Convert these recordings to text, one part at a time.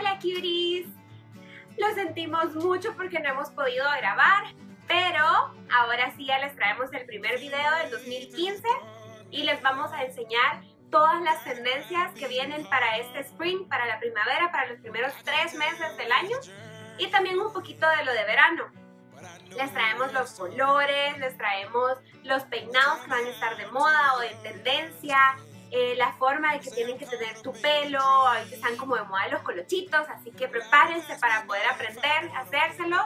Hola cuties. Lo sentimos mucho porque no hemos podido grabar, pero ahora sí ya les traemos el primer video del 2015 y les vamos a enseñar todas las tendencias que vienen para este spring, para la primavera, para los primeros tres meses del año y también un poquito de lo de verano. Les traemos los colores, les traemos los peinados que van a estar de moda o de tendencia, eh, la forma de que tienen que tener tu pelo, están como de moda los colochitos, así que prepárense para poder aprender a hacérselo.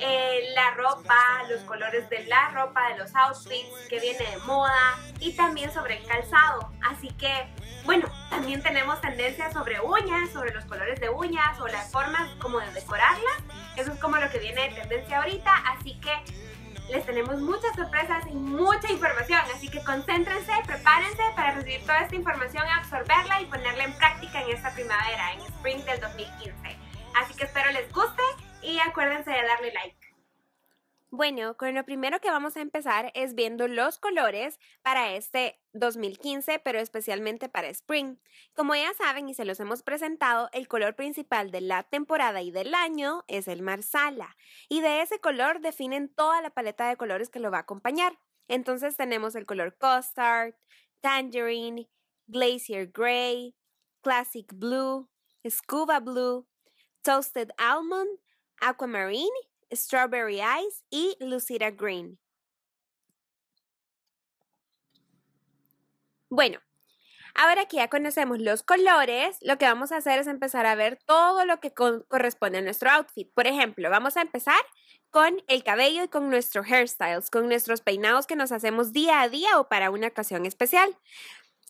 Eh, la ropa, los colores de la ropa, de los outfits que viene de moda y también sobre el calzado. Así que, bueno, también tenemos tendencias sobre uñas, sobre los colores de uñas o las formas como de decorarlas. Eso es como lo que viene de tendencia ahorita. Así que les tenemos muchas sorpresas y mucha información. Así que concéntrense, Prepárense para recibir toda esta información, absorberla y ponerla en práctica en esta primavera, en Spring del 2015. Así que espero les guste y acuérdense de darle like. Bueno, con lo primero que vamos a empezar es viendo los colores para este 2015, pero especialmente para Spring. Como ya saben y se los hemos presentado, el color principal de la temporada y del año es el marsala, y de ese color definen toda la paleta de colores que lo va a acompañar. Entonces tenemos el color Costard, tangerine, glacier gray, classic blue, scuba blue, toasted almond, aquamarine, strawberry ice y lucida green. Bueno, Ahora que ya conocemos los colores, lo que vamos a hacer es empezar a ver todo lo que corresponde a nuestro outfit. Por ejemplo, vamos a empezar con el cabello y con nuestros hairstyles, con nuestros peinados que nos hacemos día a día o para una ocasión especial.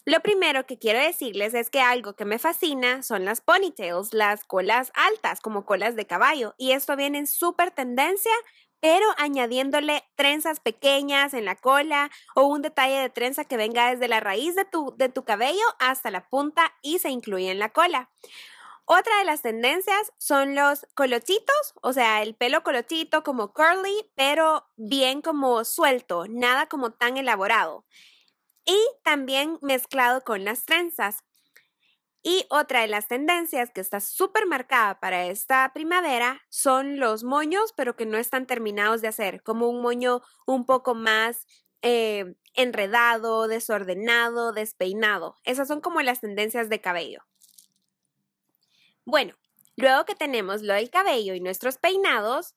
Lo primero que quiero decirles es que algo que me fascina son las ponytails, las colas altas como colas de caballo, y esto viene en súper tendencia pero añadiéndole trenzas pequeñas en la cola o un detalle de trenza que venga desde la raíz de tu, de tu cabello hasta la punta y se incluye en la cola. Otra de las tendencias son los colochitos, o sea, el pelo colochito como curly, pero bien como suelto, nada como tan elaborado. Y también mezclado con las trenzas. Y otra de las tendencias que está súper marcada para esta primavera son los moños, pero que no están terminados de hacer, como un moño un poco más eh, enredado, desordenado, despeinado. Esas son como las tendencias de cabello. Bueno, luego que tenemos lo del cabello y nuestros peinados,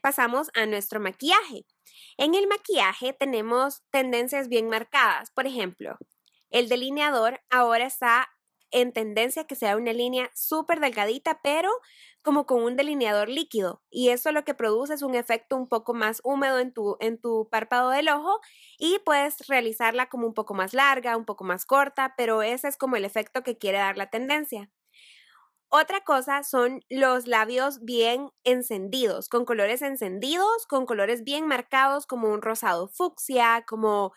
pasamos a nuestro maquillaje. En el maquillaje tenemos tendencias bien marcadas, por ejemplo, el delineador ahora está en tendencia que sea una línea súper delgadita, pero como con un delineador líquido. Y eso lo que produce es un efecto un poco más húmedo en tu, en tu párpado del ojo y puedes realizarla como un poco más larga, un poco más corta, pero ese es como el efecto que quiere dar la tendencia. Otra cosa son los labios bien encendidos, con colores encendidos, con colores bien marcados como un rosado fucsia, como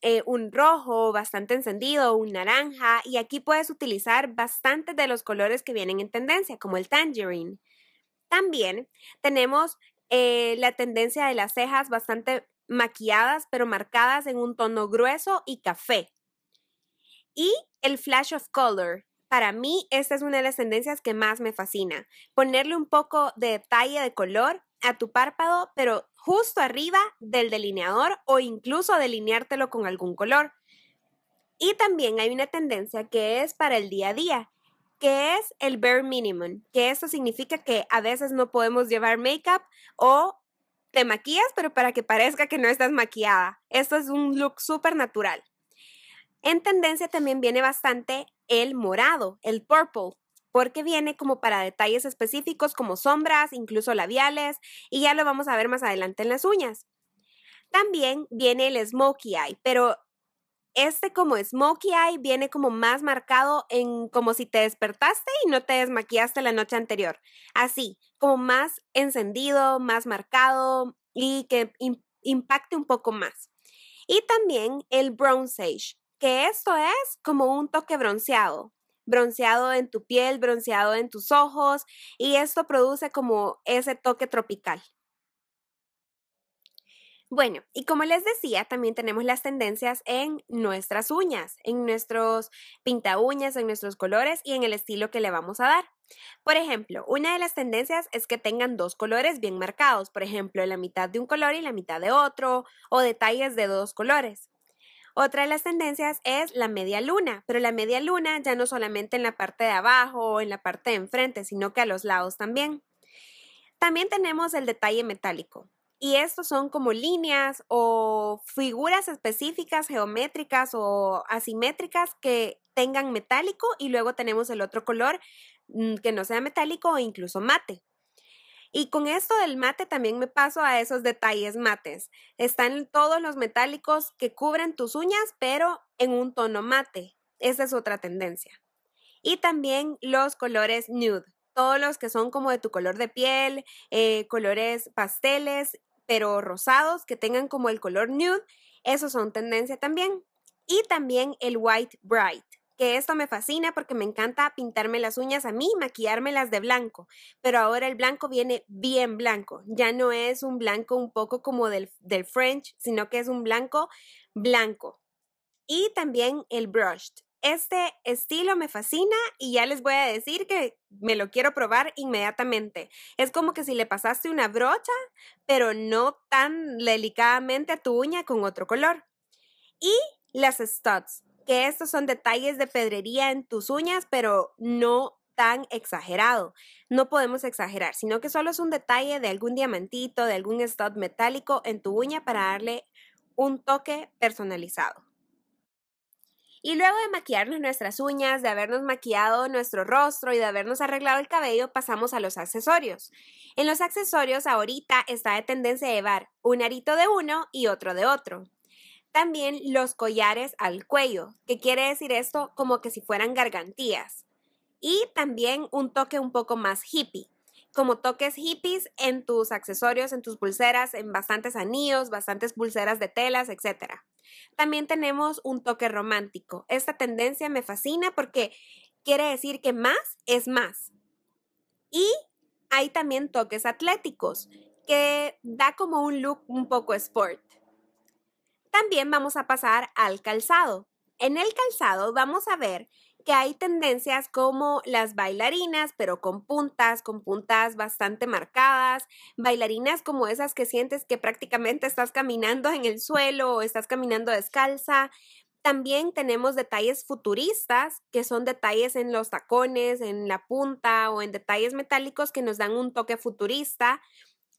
eh, un rojo bastante encendido, un naranja, y aquí puedes utilizar bastantes de los colores que vienen en tendencia, como el tangerine. También tenemos eh, la tendencia de las cejas bastante maquilladas, pero marcadas en un tono grueso y café. Y el flash of color. Para mí, esta es una de las tendencias que más me fascina. Ponerle un poco de detalle de color a tu párpado, pero justo arriba del delineador o incluso delineártelo con algún color. Y también hay una tendencia que es para el día a día, que es el bare minimum, que eso significa que a veces no podemos llevar make o te maquillas, pero para que parezca que no estás maquillada. Esto es un look súper natural. En tendencia también viene bastante el morado, el purple, porque viene como para detalles específicos como sombras, incluso labiales, y ya lo vamos a ver más adelante en las uñas. También viene el smokey eye, pero este como smokey eye viene como más marcado en como si te despertaste y no te desmaquillaste la noche anterior. Así, como más encendido, más marcado y que impacte un poco más. Y también el bronze que esto es como un toque bronceado, bronceado en tu piel, bronceado en tus ojos y esto produce como ese toque tropical. Bueno, y como les decía, también tenemos las tendencias en nuestras uñas, en nuestros pinta uñas, en nuestros colores y en el estilo que le vamos a dar. Por ejemplo, una de las tendencias es que tengan dos colores bien marcados, por ejemplo, la mitad de un color y la mitad de otro, o detalles de dos colores. Otra de las tendencias es la media luna, pero la media luna ya no solamente en la parte de abajo o en la parte de enfrente, sino que a los lados también. También tenemos el detalle metálico. Y estos son como líneas o figuras específicas, geométricas o asimétricas que tengan metálico y luego tenemos el otro color mm, que no sea metálico o incluso mate. Y con esto del mate también me paso a esos detalles mates. Están todos los metálicos que cubren tus uñas, pero en un tono mate. Esa es otra tendencia. Y también los colores nude, todos los que son como de tu color de piel, eh, colores pasteles, pero rosados, que tengan como el color nude, esos son tendencia también. Y también el white bright, que esto me fascina porque me encanta pintarme las uñas a mí, maquillármelas de blanco, pero ahora el blanco viene bien blanco, ya no es un blanco un poco como del, del French, sino que es un blanco blanco. Y también el brushed. Este estilo me fascina y ya les voy a decir que me lo quiero probar inmediatamente. Es como que si le pasaste una brocha, pero no tan delicadamente a tu uña con otro color. Y las studs que estos son detalles de pedrería en tus uñas, pero no tan exagerado. No podemos exagerar, sino que solo es un detalle de algún diamantito, de algún stud metálico en tu uña para darle un toque personalizado. Y luego de maquillarnos nuestras uñas, de habernos maquillado nuestro rostro y de habernos arreglado el cabello, pasamos a los accesorios. En los accesorios ahorita está de tendencia llevar un arito de uno y otro de otro. También los collares al cuello, que quiere decir esto como que si fueran gargantías. Y también un toque un poco más hippie, como toques hippies en tus accesorios, en tus pulseras, en bastantes anillos, bastantes pulseras de telas, etc. También tenemos un toque romántico. Esta tendencia me fascina porque quiere decir que más es más. Y hay también toques atléticos, que da como un look un poco sport. También vamos a pasar al calzado. En el calzado vamos a ver que hay tendencias como las bailarinas, pero con puntas, con puntas bastante marcadas, bailarinas como esas que sientes que prácticamente estás caminando en el suelo o estás caminando descalza. También tenemos detalles futuristas, que son detalles en los tacones, en la punta o en detalles metálicos que nos dan un toque futurista.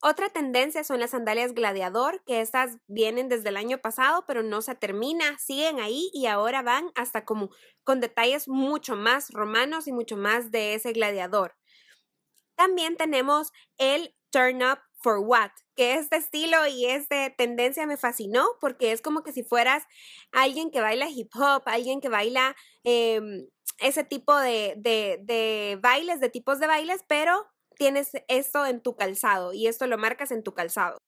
Otra tendencia son las sandalias gladiador, que estas vienen desde el año pasado, pero no se termina, siguen ahí y ahora van hasta como con detalles mucho más romanos y mucho más de ese gladiador. También tenemos el turn up for what, que este estilo y esta tendencia me fascinó porque es como que si fueras alguien que baila hip hop, alguien que baila em, ese tipo de bailes, de tipos de bailes, pero tienes esto en tu calzado y esto lo marcas en tu calzado.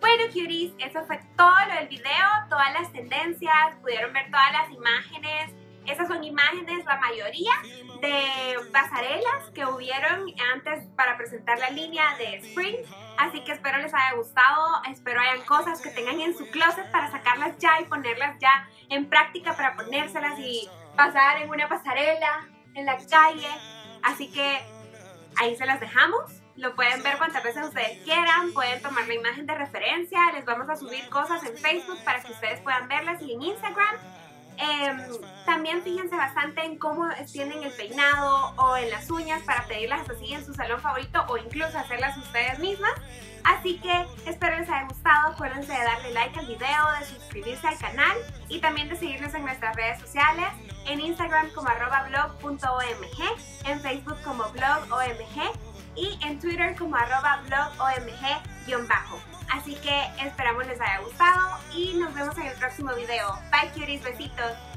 Bueno, cuties, eso fue todo lo del video, todas las tendencias, pudieron ver todas las imágenes. Esas son imágenes, la mayoría, de pasarelas que hubieron antes para presentar la línea de Spring. Así que espero les haya gustado, espero hayan cosas que tengan en su closet para sacarlas ya y ponerlas ya en práctica para ponérselas y pasar en una pasarela, en la calle. Así que ahí se las dejamos. Lo pueden ver cuantas veces ustedes quieran, pueden tomar la imagen de referencia, les vamos a subir cosas en Facebook para que ustedes puedan verlas y en Instagram. Em, también fíjense bastante en cómo extienden el peinado o en las uñas para pedirlas así en su salón favorito o incluso hacerlas ustedes mismas. Así que espero les haya gustado, acuérdense de darle like al video, de suscribirse al canal y también de seguirnos en nuestras redes sociales, en Instagram como arroba blog en Facebook como blog OMG y en Twitter como arroba blog OMG-bajo. Así que esperamos les haya gustado y nos vemos en el próximo video. Bye cuties, besitos.